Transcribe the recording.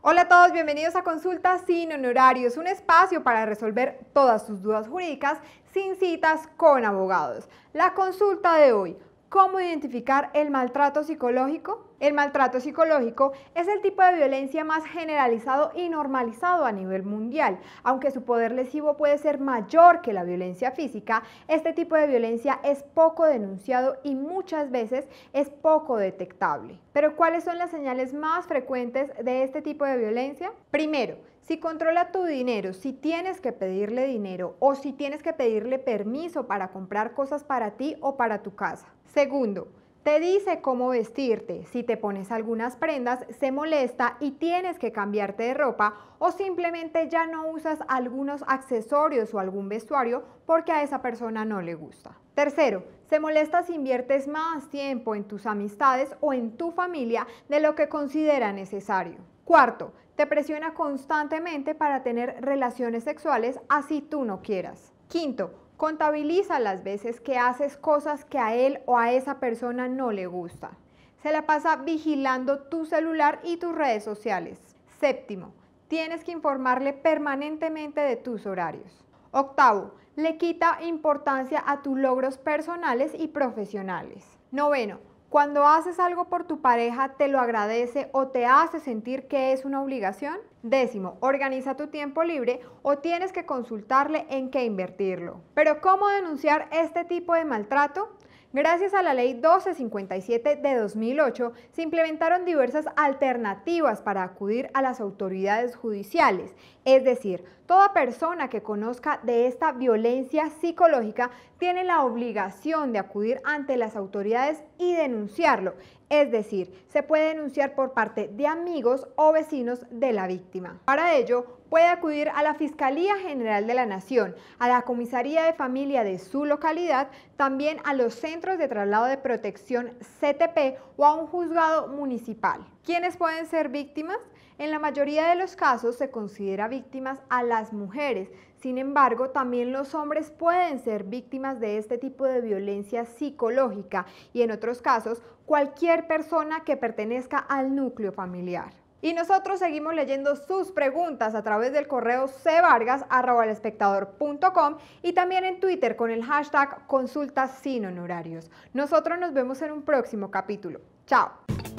Hola a todos, bienvenidos a Consulta sin Honorarios, un espacio para resolver todas sus dudas jurídicas sin citas con abogados. La consulta de hoy, ¿cómo identificar el maltrato psicológico? El maltrato psicológico es el tipo de violencia más generalizado y normalizado a nivel mundial. Aunque su poder lesivo puede ser mayor que la violencia física, este tipo de violencia es poco denunciado y muchas veces es poco detectable. Pero ¿cuáles son las señales más frecuentes de este tipo de violencia? Primero, si controla tu dinero, si tienes que pedirle dinero o si tienes que pedirle permiso para comprar cosas para ti o para tu casa. Segundo, te dice cómo vestirte, si te pones algunas prendas, se molesta y tienes que cambiarte de ropa o simplemente ya no usas algunos accesorios o algún vestuario porque a esa persona no le gusta. Tercero, se molesta si inviertes más tiempo en tus amistades o en tu familia de lo que considera necesario. Cuarto, te presiona constantemente para tener relaciones sexuales así tú no quieras. Quinto, Contabiliza las veces que haces cosas que a él o a esa persona no le gusta. Se la pasa vigilando tu celular y tus redes sociales. Séptimo, tienes que informarle permanentemente de tus horarios. Octavo, le quita importancia a tus logros personales y profesionales. Noveno, cuando haces algo por tu pareja, ¿te lo agradece o te hace sentir que es una obligación? Décimo, organiza tu tiempo libre o tienes que consultarle en qué invertirlo. Pero ¿cómo denunciar este tipo de maltrato? Gracias a la Ley 1257 de 2008 se implementaron diversas alternativas para acudir a las autoridades judiciales, es decir, toda persona que conozca de esta violencia psicológica tiene la obligación de acudir ante las autoridades y denunciarlo, es decir, se puede denunciar por parte de amigos o vecinos de la víctima. Para ello, puede acudir a la Fiscalía General de la Nación, a la Comisaría de Familia de su localidad, también a los Centros de Traslado de Protección CTP o a un juzgado municipal. ¿Quiénes pueden ser víctimas? En la mayoría de los casos se considera víctimas a las mujeres, sin embargo, también los hombres pueden ser víctimas de este tipo de violencia psicológica y en otros casos cualquier persona que pertenezca al núcleo familiar. Y nosotros seguimos leyendo sus preguntas a través del correo cvargas.com y también en Twitter con el hashtag consultas sin honorarios. Nosotros nos vemos en un próximo capítulo. Chao.